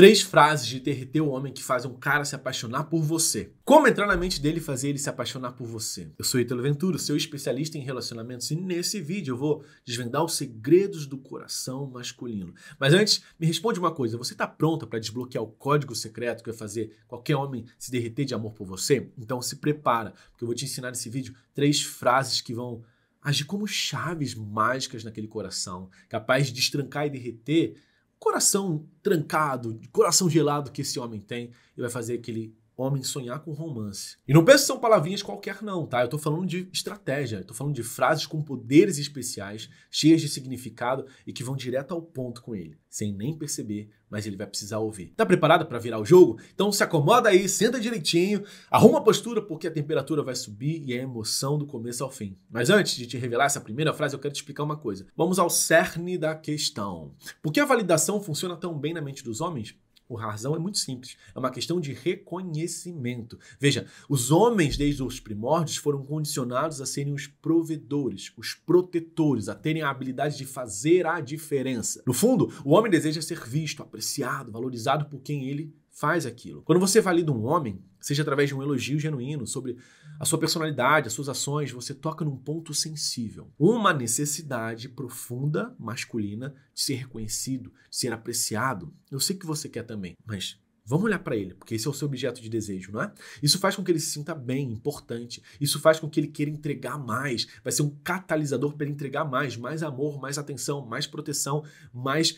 Três frases de derreter o homem que fazem um cara se apaixonar por você. Como entrar na mente dele e fazer ele se apaixonar por você? Eu sou Italo Ventura, seu especialista em relacionamentos, e nesse vídeo eu vou desvendar os segredos do coração masculino. Mas antes, me responde uma coisa: você está pronta para desbloquear o código secreto que vai fazer qualquer homem se derreter de amor por você? Então se prepara, porque eu vou te ensinar nesse vídeo três frases que vão agir como chaves mágicas naquele coração, capaz de destrancar e derreter coração trancado, coração gelado que esse homem tem e vai fazer que ele homem sonhar com romance. E não penso que são palavrinhas qualquer não, tá? Eu tô falando de estratégia, eu tô falando de frases com poderes especiais, cheias de significado e que vão direto ao ponto com ele, sem nem perceber, mas ele vai precisar ouvir. Tá preparado para virar o jogo? Então se acomoda aí, senta direitinho, arruma a postura porque a temperatura vai subir e a emoção do começo ao fim. Mas antes de te revelar essa primeira frase, eu quero te explicar uma coisa. Vamos ao cerne da questão. Por que a validação funciona tão bem na mente dos homens? Por razão é muito simples. É uma questão de reconhecimento. Veja, os homens, desde os primórdios, foram condicionados a serem os provedores, os protetores, a terem a habilidade de fazer a diferença. No fundo, o homem deseja ser visto, apreciado, valorizado por quem ele faz aquilo. Quando você valida um homem, seja através de um elogio genuíno sobre a sua personalidade, as suas ações, você toca num ponto sensível. Uma necessidade profunda masculina de ser reconhecido, de ser apreciado. Eu sei que você quer também, mas Vamos olhar para ele, porque esse é o seu objeto de desejo, não é? Isso faz com que ele se sinta bem, importante. Isso faz com que ele queira entregar mais. Vai ser um catalisador para ele entregar mais, mais amor, mais atenção, mais proteção, mais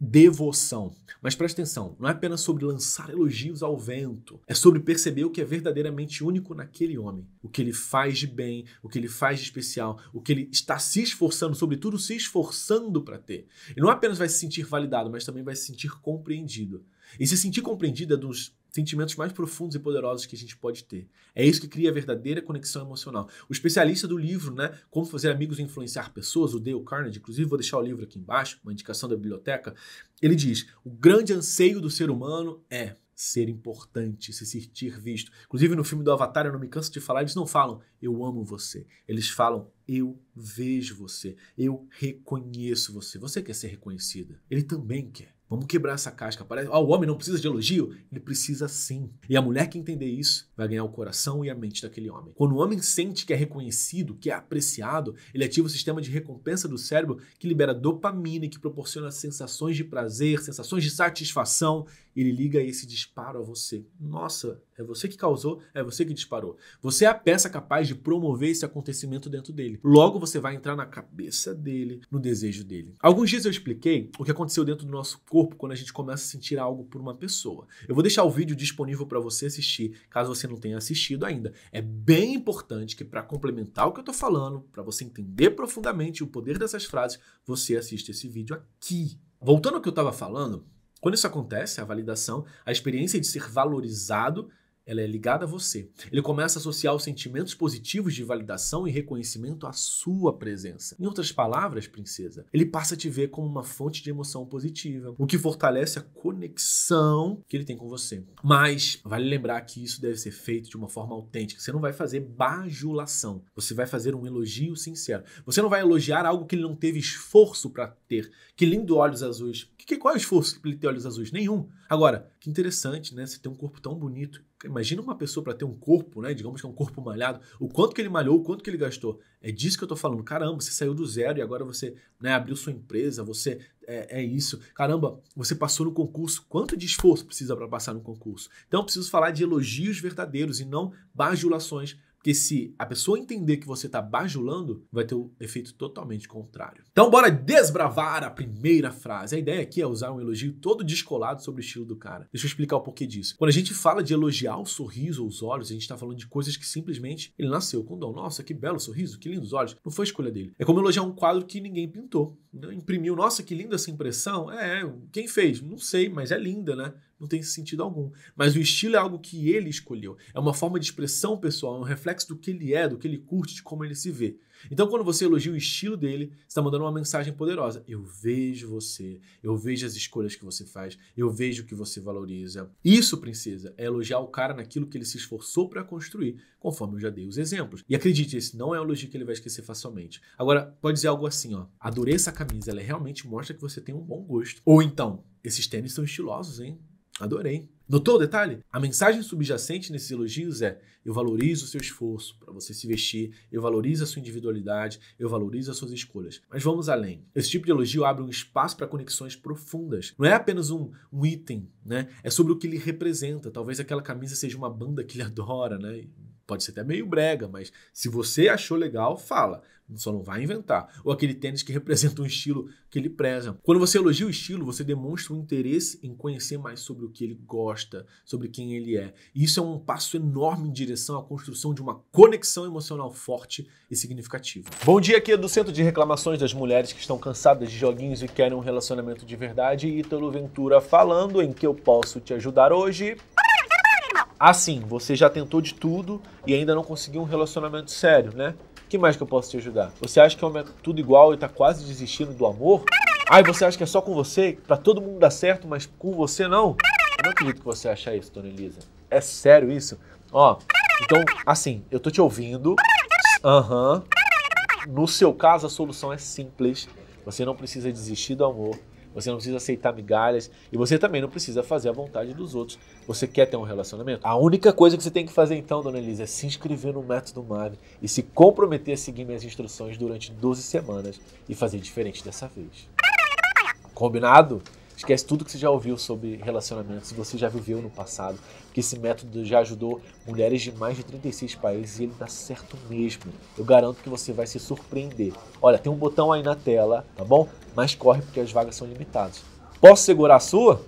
devoção. Mas preste atenção, não é apenas sobre lançar elogios ao vento, é sobre perceber o que é verdadeiramente único naquele homem, o que ele faz de bem, o que ele faz de especial, o que ele está se esforçando, sobretudo se esforçando para ter. E não apenas vai se sentir validado, mas também vai se sentir compreendido. E se sentir compreendido é dos sentimentos mais profundos e poderosos que a gente pode ter. É isso que cria a verdadeira conexão emocional. O especialista do livro, né, Como Fazer Amigos e Influenciar Pessoas, o Dale Carnegie, inclusive vou deixar o livro aqui embaixo, uma indicação da biblioteca, ele diz: "O grande anseio do ser humano é ser importante, se sentir visto". Inclusive no filme do Avatar, eu não me canso de falar, eles não falam "eu amo você". Eles falam "eu vejo você, eu reconheço você". Você quer ser reconhecida. Ele também quer. Vamos quebrar essa casca. Parece, oh, o homem não precisa de elogio? Ele precisa sim. E a mulher que entender isso vai ganhar o coração e a mente daquele homem. Quando o homem sente que é reconhecido, que é apreciado, ele ativa o sistema de recompensa do cérebro que libera dopamina e que proporciona sensações de prazer, sensações de satisfação, ele liga esse disparo a você. Nossa, é você que causou, é você que disparou. Você é a peça capaz de promover esse acontecimento dentro dele. Logo você vai entrar na cabeça dele, no desejo dele. Alguns dias eu expliquei o que aconteceu dentro do nosso corpo quando a gente começa a sentir algo por uma pessoa. Eu vou deixar o vídeo disponível para você assistir, caso você não tenha assistido ainda. É bem importante que para complementar o que eu estou falando, para você entender profundamente o poder dessas frases, você assiste esse vídeo aqui. Voltando ao que eu estava falando, quando isso acontece, a validação, a experiência de ser valorizado ela é ligada a você. Ele começa a associar os sentimentos positivos de validação e reconhecimento à sua presença. Em outras palavras, princesa, ele passa a te ver como uma fonte de emoção positiva, o que fortalece a conexão que ele tem com você. Mas vale lembrar que isso deve ser feito de uma forma autêntica. Você não vai fazer bajulação. Você vai fazer um elogio sincero. Você não vai elogiar algo que ele não teve esforço para ter. Que lindo olhos azuis. Que, que, qual é o esforço para ele ter olhos azuis? Nenhum. Agora, que interessante, né? Você tem um corpo tão bonito Imagina uma pessoa para ter um corpo, né? Digamos que é um corpo malhado. O quanto que ele malhou, o quanto que ele gastou. É disso que eu tô falando. Caramba, você saiu do zero e agora você né, abriu sua empresa, você é, é isso. Caramba, você passou no concurso. Quanto de esforço precisa para passar no concurso? Então, preciso falar de elogios verdadeiros e não bajulações porque se a pessoa entender que você está bajulando, vai ter um efeito totalmente contrário. Então, bora desbravar a primeira frase. A ideia aqui é usar um elogio todo descolado sobre o estilo do cara. Deixa eu explicar o porquê disso. Quando a gente fala de elogiar o sorriso ou os olhos, a gente está falando de coisas que simplesmente ele nasceu com dom. Nossa, que belo sorriso, que lindos olhos. Não foi escolha dele. É como elogiar um quadro que ninguém pintou. Imprimiu, nossa, que linda essa impressão. É, é, quem fez? Não sei, mas é linda, né? Não tem sentido algum. Mas o estilo é algo que ele escolheu. É uma forma de expressão pessoal, é um reflexo do que ele é, do que ele curte, de como ele se vê. Então, quando você elogia o estilo dele, você está mandando uma mensagem poderosa. Eu vejo você, eu vejo as escolhas que você faz, eu vejo o que você valoriza. Isso, princesa, é elogiar o cara naquilo que ele se esforçou para construir, conforme eu já dei os exemplos. E acredite, esse não é um elogio que ele vai esquecer facilmente. Agora, pode dizer algo assim, ó. Adorei essa camisa, ela realmente mostra que você tem um bom gosto. Ou então, esses tênis são estilosos, hein? Adorei. Notou o detalhe? A mensagem subjacente nesses elogios é: eu valorizo o seu esforço para você se vestir, eu valorizo a sua individualidade, eu valorizo as suas escolhas. Mas vamos além. Esse tipo de elogio abre um espaço para conexões profundas. Não é apenas um, um, item, né? É sobre o que ele representa. Talvez aquela camisa seja uma banda que ele adora, né? Pode ser até meio brega, mas se você achou legal, fala. Só não vai inventar. Ou aquele tênis que representa um estilo que ele preza. Quando você elogia o estilo, você demonstra um interesse em conhecer mais sobre o que ele gosta, sobre quem ele é. E isso é um passo enorme em direção à construção de uma conexão emocional forte e significativa. Bom dia, aqui é do Centro de Reclamações das Mulheres que estão cansadas de joguinhos e querem um relacionamento de verdade. Ítalo Ventura falando em que eu posso te ajudar hoje. Assim, você já tentou de tudo e ainda não conseguiu um relacionamento sério, né? que mais que eu posso te ajudar? Você acha que é tudo igual e tá quase desistindo do amor? Ai, ah, você acha que é só com você? Pra todo mundo dar certo, mas com você não? Eu não acredito que você acha isso, Dona Elisa. É sério isso? Ó, então, assim, eu tô te ouvindo. Aham. Uhum. No seu caso, a solução é simples. Você não precisa desistir do amor. Você não precisa aceitar migalhas e você também não precisa fazer a vontade dos outros. Você quer ter um relacionamento? A única coisa que você tem que fazer então, dona Elisa, é se inscrever no Método Mave e se comprometer a seguir minhas instruções durante 12 semanas e fazer diferente dessa vez. Combinado? Esquece tudo que você já ouviu sobre relacionamentos, você já viveu no passado, que esse método já ajudou mulheres de mais de 36 países e ele dá certo mesmo. Eu garanto que você vai se surpreender. Olha, tem um botão aí na tela, tá bom? Mas corre porque as vagas são limitadas. Posso segurar a sua?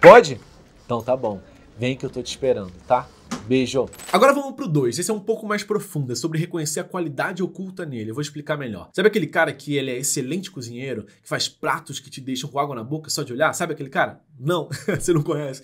Pode? Então tá bom. Vem que eu tô te esperando, tá? Beijo. Agora vamos pro 2. Esse é um pouco mais profundo, é sobre reconhecer a qualidade oculta nele. Eu vou explicar melhor. Sabe aquele cara que ele é excelente cozinheiro, que faz pratos que te deixam com água na boca só de olhar? Sabe aquele cara? Não, você não conhece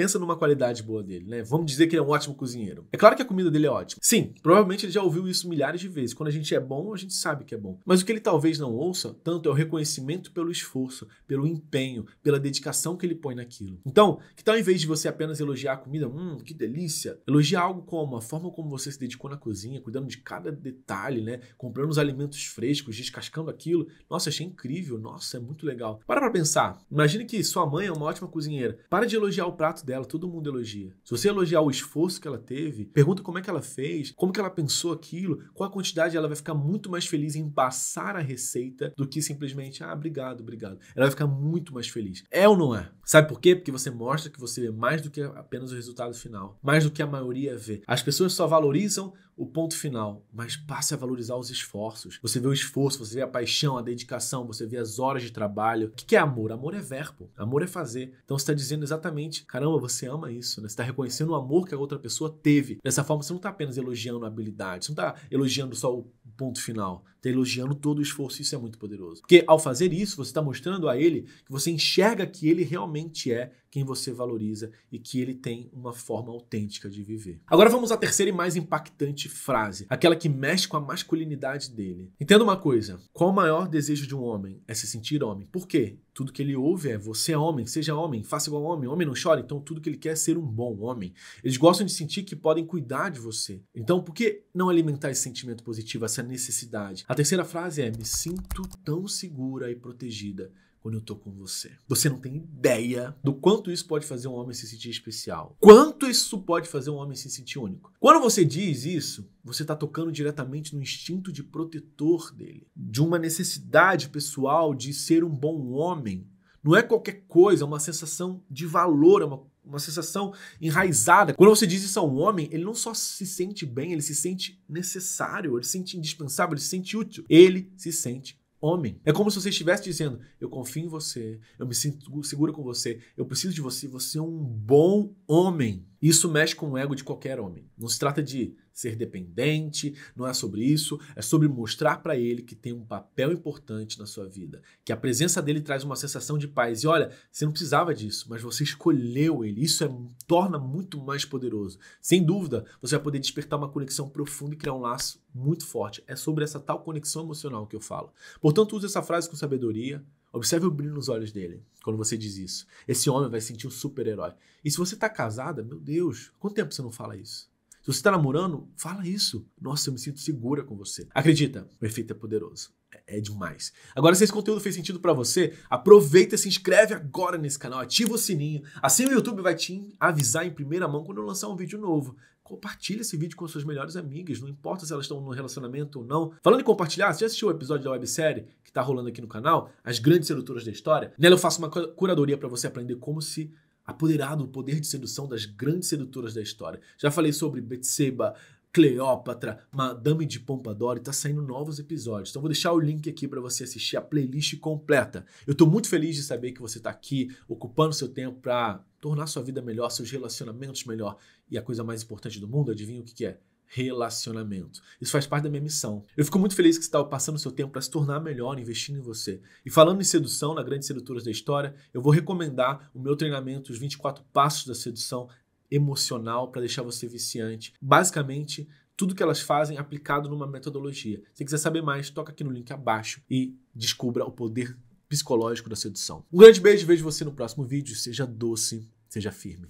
pensa numa qualidade boa dele, né? Vamos dizer que ele é um ótimo cozinheiro. É claro que a comida dele é ótima. Sim, provavelmente ele já ouviu isso milhares de vezes. Quando a gente é bom, a gente sabe que é bom. Mas o que ele talvez não ouça tanto é o reconhecimento pelo esforço, pelo empenho, pela dedicação que ele põe naquilo. Então, que tal em vez de você apenas elogiar a comida, hum, que delícia, elogiar algo como a forma como você se dedicou na cozinha, cuidando de cada detalhe, né? Comprando os alimentos frescos, descascando aquilo. Nossa, achei incrível, nossa, é muito legal. Para pra pensar. Imagine que sua mãe é uma ótima cozinheira. Para de elogiar o prato dela, todo mundo elogia. Se você elogiar o esforço que ela teve, pergunta como é que ela fez, como que ela pensou aquilo, qual a quantidade, ela vai ficar muito mais feliz em passar a receita do que simplesmente, ah, obrigado, obrigado. Ela vai ficar muito mais feliz. É ou não é? Sabe por quê? Porque você mostra que você vê mais do que apenas o resultado final, mais do que a maioria vê. As pessoas só valorizam o ponto final, mas passe a valorizar os esforços. Você vê o esforço, você vê a paixão, a dedicação, você vê as horas de trabalho. O que é amor? Amor é verbo, amor é fazer. Então você está dizendo exatamente: caramba, você ama isso, né? Você está reconhecendo o amor que a outra pessoa teve. Dessa forma, você não está apenas elogiando a habilidade, você não está elogiando só o ponto final. Está elogiando todo o esforço, isso é muito poderoso. Porque ao fazer isso, você está mostrando a ele que você enxerga que ele realmente é quem você valoriza e que ele tem uma forma autêntica de viver. Agora vamos à terceira e mais impactante frase, aquela que mexe com a masculinidade dele. Entenda uma coisa: qual o maior desejo de um homem? É se sentir homem. Por quê? Tudo que ele ouve é você é homem, seja homem, faça igual homem, homem não chora, então tudo que ele quer é ser um bom homem. Eles gostam de sentir que podem cuidar de você. Então, por que não alimentar esse sentimento positivo, essa necessidade? A terceira frase é: Me sinto tão segura e protegida quando eu tô com você. Você não tem ideia do quanto isso pode fazer um homem se sentir especial. Quanto isso pode fazer um homem se sentir único. Quando você diz isso, você está tocando diretamente no instinto de protetor dele, de uma necessidade pessoal de ser um bom homem. Não é qualquer coisa, é uma sensação de valor, é uma uma sensação enraizada. Quando você diz isso a um homem, ele não só se sente bem, ele se sente necessário, ele se sente indispensável, ele se sente útil. Ele se sente homem. É como se você estivesse dizendo: Eu confio em você, eu me sinto seguro com você, eu preciso de você, você é um bom homem. Isso mexe com o ego de qualquer homem. Não se trata de ser dependente, não é sobre isso, é sobre mostrar para ele que tem um papel importante na sua vida, que a presença dele traz uma sensação de paz. E olha, você não precisava disso, mas você escolheu ele. Isso é, torna muito mais poderoso. Sem dúvida, você vai poder despertar uma conexão profunda e criar um laço muito forte. É sobre essa tal conexão emocional que eu falo. Portanto, use essa frase com sabedoria, Observe o brilho nos olhos dele quando você diz isso. Esse homem vai sentir um super-herói. E se você está casada, meu Deus, quanto tempo você não fala isso? Se você está namorando, fala isso. Nossa, eu me sinto segura com você. Acredita, o efeito é poderoso. É, é demais. Agora, se esse conteúdo fez sentido para você, aproveita, se inscreve agora nesse canal, ativa o sininho. Assim o YouTube vai te avisar em primeira mão quando eu lançar um vídeo novo. Compartilha esse vídeo com suas melhores amigas, não importa se elas estão no relacionamento ou não. Falando em compartilhar, você já assistiu o episódio da websérie que está rolando aqui no canal, As Grandes Sedutoras da História? Nela eu faço uma curadoria para você aprender como se apoderar do poder de sedução das grandes sedutoras da história. Já falei sobre Betseba, Cleópatra, Madame de Pompadour, e tá saindo novos episódios. Então vou deixar o link aqui para você assistir a playlist completa. Eu tô muito feliz de saber que você tá aqui ocupando seu tempo para tornar sua vida melhor, seus relacionamentos melhor. E a coisa mais importante do mundo, adivinha o que, que é? relacionamento. Isso faz parte da minha missão. Eu fico muito feliz que você está passando seu tempo para se tornar melhor, investindo em você. E falando em sedução, na Grande Sedutoras da História, eu vou recomendar o meu treinamento, os 24 Passos da Sedução, emocional para deixar você viciante. Basicamente, tudo que elas fazem é aplicado numa metodologia. Se quiser saber mais, toca aqui no link abaixo e descubra o poder psicológico da sedução. Um grande beijo, vejo você no próximo vídeo. Seja doce, seja firme.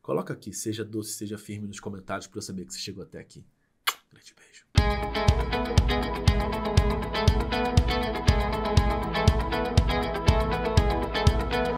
Coloca aqui, seja doce, seja firme nos comentários para eu saber que você chegou até aqui. Um grande beijo.